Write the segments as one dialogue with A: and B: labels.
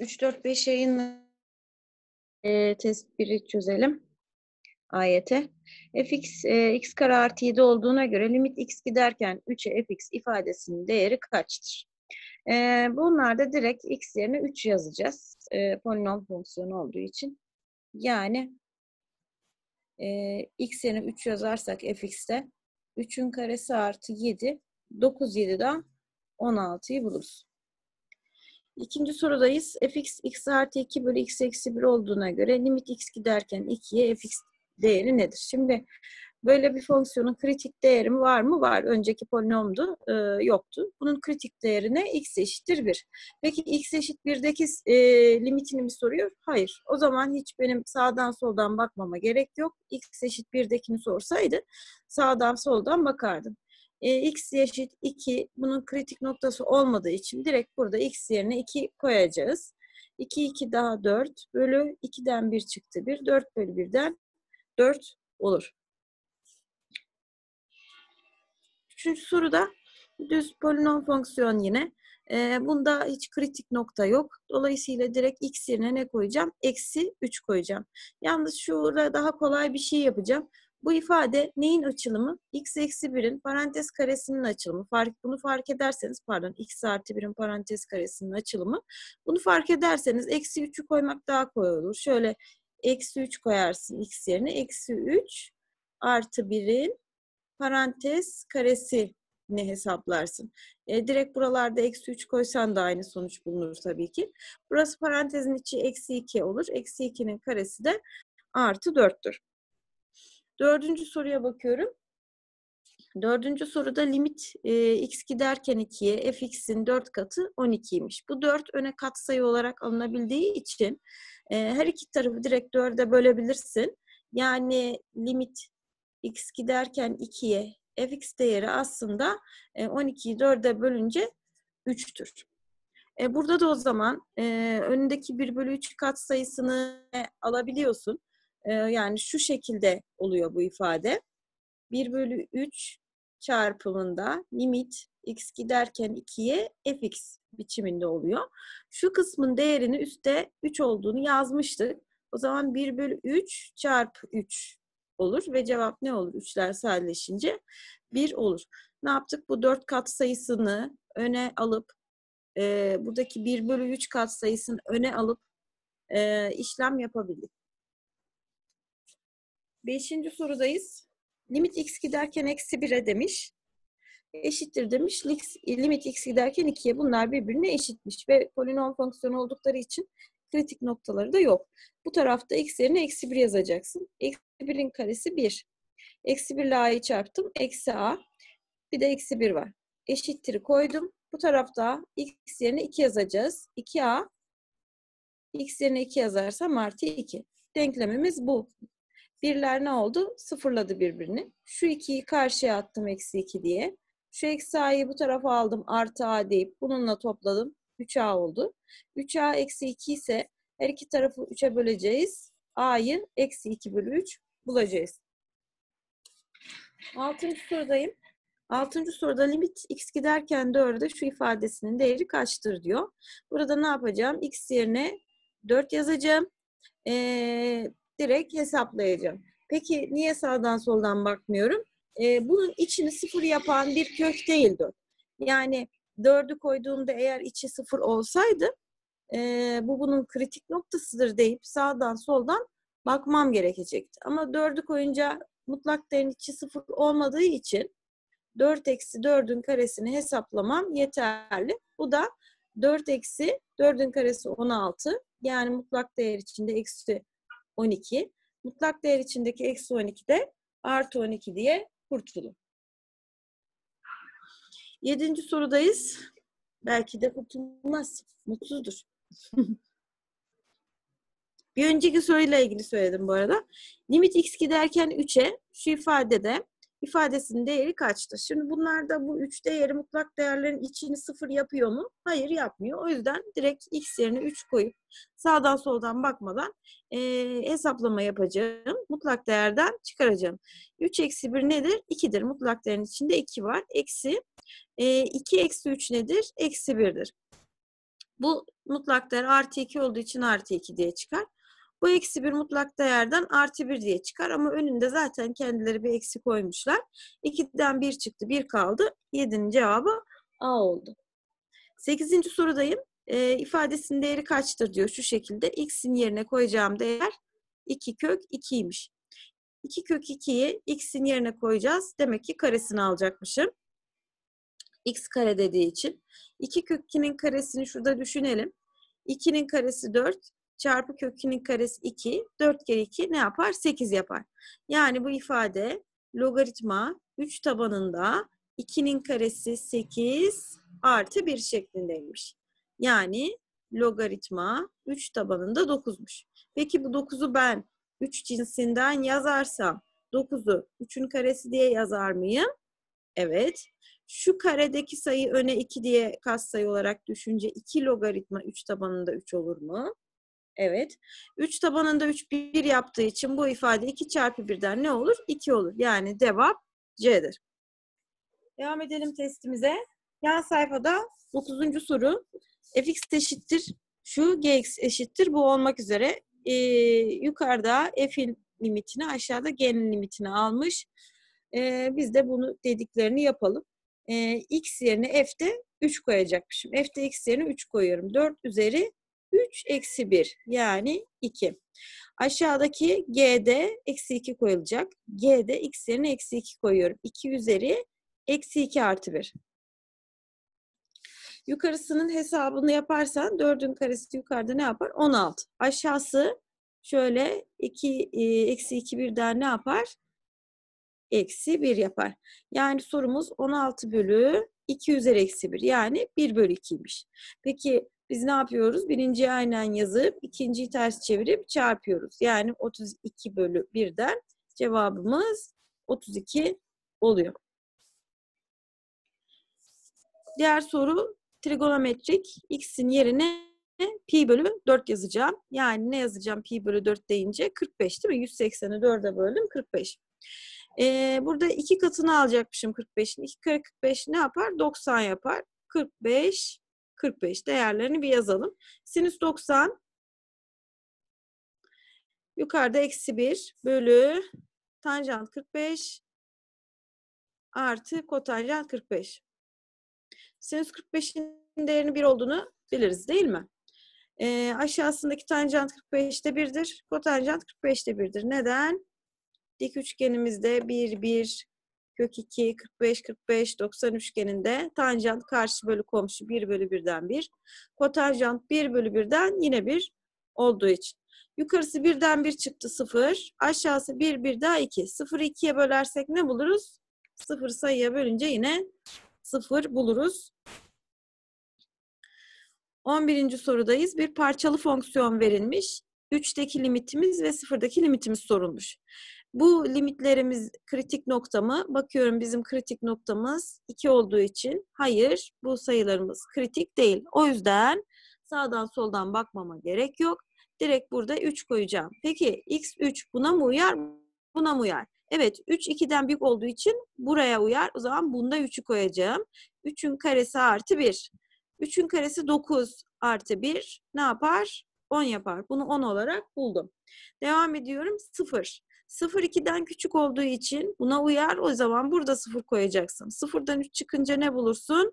A: 3-4-5 yayınla e, tespiri çözelim. Ayete. fx e, x kare artı 7 olduğuna göre limit x giderken 3'e fx ifadesinin değeri kaçtır? E, bunlar da direkt x yerine 3 yazacağız. E, polinom fonksiyonu olduğu için. Yani e, x yerine 3 yazarsak fx'te 3'ün karesi artı 7, 9 7'den 16'yı buluruz. İkinci sorudayız. fx x artı 2 bölü x eksi 1 olduğuna göre limit x giderken 2'ye fx değeri nedir? Şimdi böyle bir fonksiyonun kritik değeri var mı? Var. Önceki polinomdu. E, yoktu. Bunun kritik değerine x eşittir 1. Peki x eşit 1'deki e, limitini mi soruyor? Hayır. O zaman hiç benim sağdan soldan bakmama gerek yok. x eşit 1'dekini sorsaydı sağdan soldan bakardım. E, x eşit 2 bunun kritik noktası olmadığı için direkt burada x yerine 2 koyacağız. 2, 2 daha 4 bölü 2'den 1 çıktı 1. 4 bölü 1'den 4 olur. Üçüncü soruda düz polinom fonksiyon yine. E, bunda hiç kritik nokta yok. Dolayısıyla direkt x yerine ne koyacağım? Eksi 3 koyacağım. Yalnız şurada daha kolay bir şey yapacağım. Bu ifade neyin açılımı? x eksi 1'in parantez karesinin açılımı. Fark, bunu fark ederseniz pardon x artı 1'in parantez karesinin açılımı. Bunu fark ederseniz eksi 3'ü koymak daha kolay olur. Şöyle eksi 3 koyarsın x yerine. Eksi 3 artı 1'in parantez karesi ne hesaplarsın. E, direkt buralarda eksi 3 koysan da aynı sonuç bulunur tabii ki. Burası parantezin içi eksi 2 olur. Eksi 2'nin karesi de artı 4'tür. Dördüncü soruya bakıyorum. Dördüncü soruda limit e, x giderken 2'ye fx'in 4 katı 12'ymiş. Bu 4 öne katsayı olarak alınabildiği için e, her iki tarafı direkt 4'e bölebilirsin. Yani limit x giderken 2'ye fx değeri aslında e, 12'yi 4'e bölünce 3'tür. E, burada da o zaman e, önündeki 1 bölü 3 katsayısını alabiliyorsun. Ee, yani şu şekilde oluyor bu ifade. 1 bölü 3 çarpımında limit x giderken 2'ye fx biçiminde oluyor. Şu kısmın değerini üstte 3 olduğunu yazmıştık. O zaman 1 bölü 3 çarpı 3 olur ve cevap ne olur? 3'ler sadeleşince 1 olur. Ne yaptık? Bu 4 kat sayısını öne alıp e, buradaki 1 bölü 3 kat sayısını öne alıp e, işlem yapabildik. Beşinci sorudayız. Limit x giderken eksi 1'e demiş. Eşittir demiş. Limit x giderken 2'ye bunlar birbirine eşitmiş. Ve polinom fonksiyonu oldukları için kritik noktaları da yok. Bu tarafta x yerine eksi 1 yazacaksın. Eksi 1'in karesi 1. Eksi 1 ile a'yı çarptım. Eksi a. Bir de eksi 1 var. Eşittir'i koydum. Bu tarafta x yerine 2 yazacağız. 2a. x yerine 2 yazarsam artı 2. Denklemimiz bu. Birler ne oldu? Sıfırladı birbirini. Şu ikiyi karşıya attım eksi iki diye. Şu eksi a'yı bu tarafa aldım artı a deyip bununla topladım. 3a oldu. 3a eksi 2 ise her iki tarafı 3'e böleceğiz. a'yı eksi 2 bölü 3 bulacağız. Altıncı sorudayım. Altıncı soruda limit x giderken 4'e şu ifadesinin değeri kaçtır diyor. Burada ne yapacağım? x yerine 4 yazacağım. Ee, direkt hesaplayacağım. Peki niye sağdan soldan bakmıyorum? E, bunun içini sıfır yapan bir kök değil 4. Yani dördü koyduğumda eğer içi sıfır olsaydı e, bu bunun kritik noktasıdır deyip sağdan soldan bakmam gerekecekti. Ama dördü koyunca mutlak değerin içi sıfır olmadığı için 4 eksi 4'ün karesini hesaplamam yeterli. Bu da 4 eksi 4'ün karesi 16. Yani mutlak değer içinde eksi 12. Mutlak değer içindeki eksi 12 de artı 12 diye kurtulur. Yedinci sorudayız. Belki de kurtulmaz. Mutsuzdur. Bir önceki soruyla ilgili söyledim bu arada. Limit x giderken 3'e şu ifadede ifadesinin değeri kaçtı? Şimdi bunlarda bu üç değeri mutlak değerlerin içini sıfır yapıyor mu? Hayır yapmıyor. O yüzden direkt x yerine 3 koyup sağdan soldan bakmadan e, hesaplama yapacağım. Mutlak değerden çıkaracağım. 3 eksi 1 nedir? 2'dir. Mutlak değerin içinde 2 var. Eksi e, 2 eksi 3 nedir? Eksi 1'dir. Bu mutlak değer artı 2 olduğu için artı 2 diye çıkar. Bu eksi bir mutlak değerden artı bir diye çıkar ama önünde zaten kendileri bir eksi koymuşlar. 2'den bir çıktı bir kaldı. 7'nin cevabı A oldu. 8. sorudayım. E, ifadesinin değeri kaçtır diyor şu şekilde. X'in yerine koyacağım değer 2 kök 2'ymiş. 2 kök 2'yi x'in yerine koyacağız. Demek ki karesini alacakmışım. x kare dediği için. 2 kök 2'nin karesini şurada düşünelim. 2'nin karesi 4, çarpı kökünün karesi 2. 4 kere 2 ne yapar? 8 yapar. Yani bu ifade logaritma 3 tabanında 2'nin karesi 8 artı 1 şeklindeymiş. Yani logaritma 3 tabanında 9'muş. Peki bu 9'u ben 3 cinsinden yazarsam 9'u 3'ün karesi diye yazar mıyım? Evet. Şu karedeki sayı öne 2 diye katsayı olarak düşünce 2 logaritma 3 tabanında 3 olur mu? Evet. 3 tabanında 3 1 yaptığı için bu ifade 2 çarpı 1'den ne olur? 2 olur. Yani cevap C'dir. Devam edelim testimize. Yan sayfada 9. soru. fx eşittir şu gx eşittir bu olmak üzere e, yukarıda f'in limitini aşağıda g'nin limitini almış. E, biz de bunu dediklerini yapalım. E, x yerine f'de 3 koyacakmışım. f'de x yerine 3 koyuyorum. 4 üzeri neymiş? Eksi 1 yani 2. Aşağıdaki G'de eksi 2 koyulacak. G'de x yerine eksi 2 koyuyorum. 2 üzeri eksi 2 artı 1. Yukarısının hesabını yaparsan 4'ün karesi yukarıda ne yapar? 16. Aşağısı şöyle 2, e, eksi 2 birden ne yapar? Eksi 1 yapar. Yani sorumuz 16 bölü 2 üzeri eksi 1 yani 1 bölü 2'ymiş. Peki biz ne yapıyoruz? Birinciyi aynen yazıp ikinciyi ters çevirip çarpıyoruz. Yani 32 bölü 1'den cevabımız 32 oluyor. Diğer soru trigonometrik x'in yerine pi bölü 4 yazacağım. Yani ne yazacağım pi bölü 4 deyince 45 değil mi? 180'i 4'e böldüm 45. Ee, burada iki katını alacakmışım 45'in. 2 kere 45 ne yapar? 90 yapar. 45 45 değerlerini bir yazalım. Sinüs 90 yukarıda eksi 1 bölü tanjant 45 artı kotanjant 45. Sinüs 45'in değerini 1 olduğunu biliriz değil mi? E, aşağısındaki tanjant 45'te 1'dir. Kotanjant 45'te 1'dir. Neden? Dik üçgenimizde 1, 1, kök 2, 45, 45, 90 üçgeninde tanjant karşı bölü komşu 1 bölü 1'den 1. Kotanjant 1 bölü 1'den yine 1 olduğu için. Yukarısı 1'den 1 çıktı 0. Aşağısı 1, 1 daha 2. 0, 2'ye bölersek ne buluruz? 0 sayıya bölünce yine 0 buluruz. 11. sorudayız. Bir parçalı fonksiyon verilmiş. 3'teki limitimiz ve 0'daki limitimiz sorulmuş. Bu limitlerimiz kritik nokta mı? Bakıyorum bizim kritik noktamız 2 olduğu için hayır bu sayılarımız kritik değil. O yüzden sağdan soldan bakmama gerek yok. Direkt burada 3 koyacağım. Peki x3 buna mı uyar? Buna mı uyar? Evet 3 2'den büyük olduğu için buraya uyar. O zaman bunda 3'ü koyacağım. 3'ün karesi artı 1. 3'ün karesi 9 artı 1 ne yapar? 10 yapar. Bunu 10 olarak buldum. Devam ediyorum 0. 0,2'den küçük olduğu için buna uyar. O zaman burada 0 koyacaksın. 0'dan 3 çıkınca ne bulursun?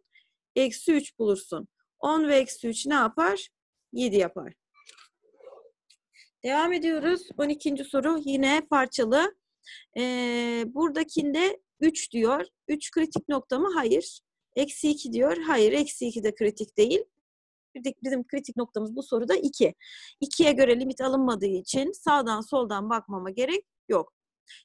A: Eksi 3 bulursun. 10 ve eksi 3 ne yapar? 7 yapar. Devam ediyoruz. 12. soru yine parçalı. Ee, buradakinde 3 diyor. 3 kritik nokta mı? Hayır. Eksi 2 diyor. Hayır. Eksi 2 de kritik değil. Bizim kritik noktamız bu soruda 2. 2'ye göre limit alınmadığı için sağdan soldan bakmama gerek yok.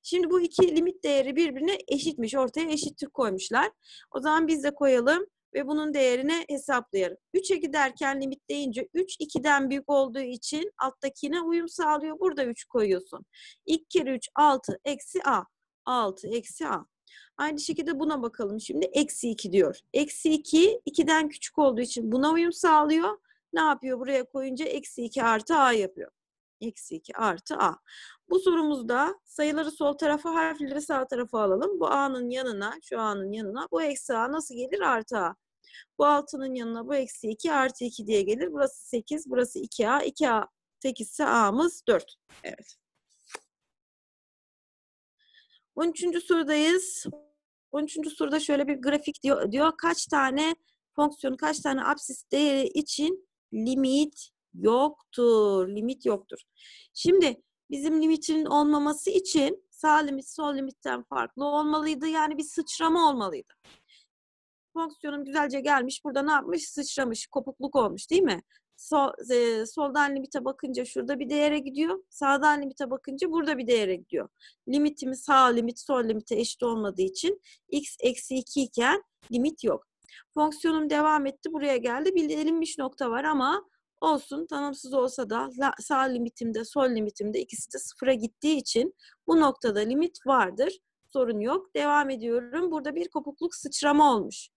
A: Şimdi bu iki limit değeri birbirine eşitmiş. Ortaya eşittir koymuşlar. O zaman biz de koyalım ve bunun değerini hesaplayalım. 3'e giderken limit deyince 3 2'den büyük olduğu için alttakine uyum sağlıyor. Burada 3 koyuyorsun. İlk kere 3 6 eksi a. 6 eksi a. Aynı şekilde buna bakalım. Şimdi eksi 2 diyor. Eksi 2 2'den küçük olduğu için buna uyum sağlıyor. Ne yapıyor? Buraya koyunca eksi 2 artı a yapıyor. Eksi 2 artı a. Bu sorumuzda sayıları sol tarafa, harfleri sağ tarafa alalım. Bu A'nın yanına, şu A'nın yanına bu eksi A nasıl gelir? Artı A. Bu altının yanına bu eksi 2 artı 2 diye gelir. Burası 8, burası 2A. 2A 8 ise A'mız 4. Evet. 13. sorudayız. 13. soruda şöyle bir grafik diyor. diyor kaç tane fonksiyon, kaç tane absis değeri için limit yoktur. Limit yoktur. Şimdi bizim limitin olmaması için sağ limit sol limitten farklı olmalıydı. Yani bir sıçrama olmalıydı. Fonksiyonum güzelce gelmiş. Burada ne yapmış? Sıçramış. Kopukluk olmuş değil mi? Sol, e, soldan limite bakınca şurada bir değere gidiyor. Sağdan limite bakınca burada bir değere gidiyor. Limitimi sağ limit sol limite eşit olmadığı için x eksi 2 iken limit yok. Fonksiyonum devam etti. Buraya geldi. Bir nokta var ama olsun tanımsız olsa da sağ limitimde sol limitimde ikisi de sıfıra gittiği için bu noktada limit vardır. Sorun yok. Devam ediyorum. Burada bir kopukluk sıçrama olmuş.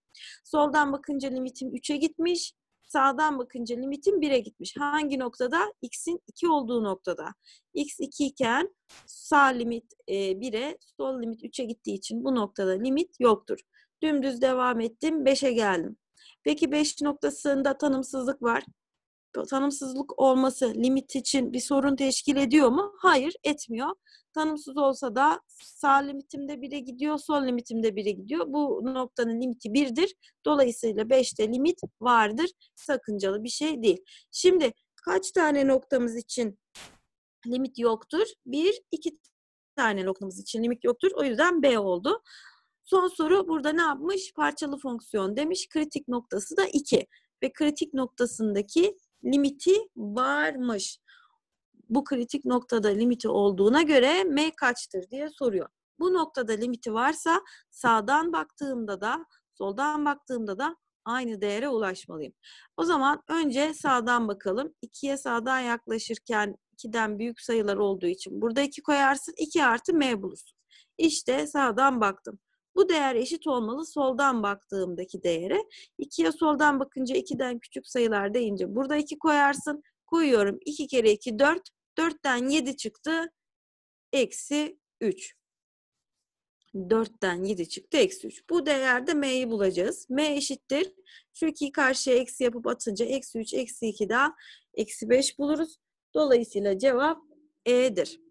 A: Soldan bakınca limitim 3'e gitmiş. Sağdan bakınca limitim 1'e gitmiş. Hangi noktada? X'in 2 olduğu noktada. X 2 iken sağ limit 1'e, sol limit 3'e gittiği için bu noktada limit yoktur. Dümdüz devam ettim. 5'e geldim. Peki 5 noktasında tanımsızlık var tanımsızlık olması limit için bir sorun teşkil ediyor mu? Hayır, etmiyor. Tanımsız olsa da sağ limitimde biri gidiyor, sol limitimde biri gidiyor. Bu noktanın limiti birdir. Dolayısıyla 5'te limit vardır. Sakıncalı bir şey değil. Şimdi kaç tane noktamız için limit yoktur? 1, 2 tane noktamız için limit yoktur. O yüzden B oldu. Son soru burada ne yapmış? Parçalı fonksiyon demiş. Kritik noktası da 2 ve kritik noktasındaki limiti varmış. Bu kritik noktada limiti olduğuna göre M kaçtır diye soruyor. Bu noktada limiti varsa sağdan baktığımda da soldan baktığımda da aynı değere ulaşmalıyım. O zaman önce sağdan bakalım. 2'ye sağdan yaklaşırken 2'den büyük sayılar olduğu için burada 2 koyarsın. 2 artı m bulursun. İşte sağdan baktım. Bu değer eşit olmalı soldan baktığımdaki değere. 2'ye soldan bakınca 2'den küçük sayılar deyince burada 2 koyarsın. Koyuyorum 2 kere 2 4. 4'ten 7 çıktı. Eksi 3. 4'ten 7 çıktı. Eksi 3. Bu değerde m'yi bulacağız. m eşittir. Şu 2'yi karşıya eksi yapıp atınca eksi 3, eksi 2 daha eksi 5 buluruz. Dolayısıyla cevap E'dir.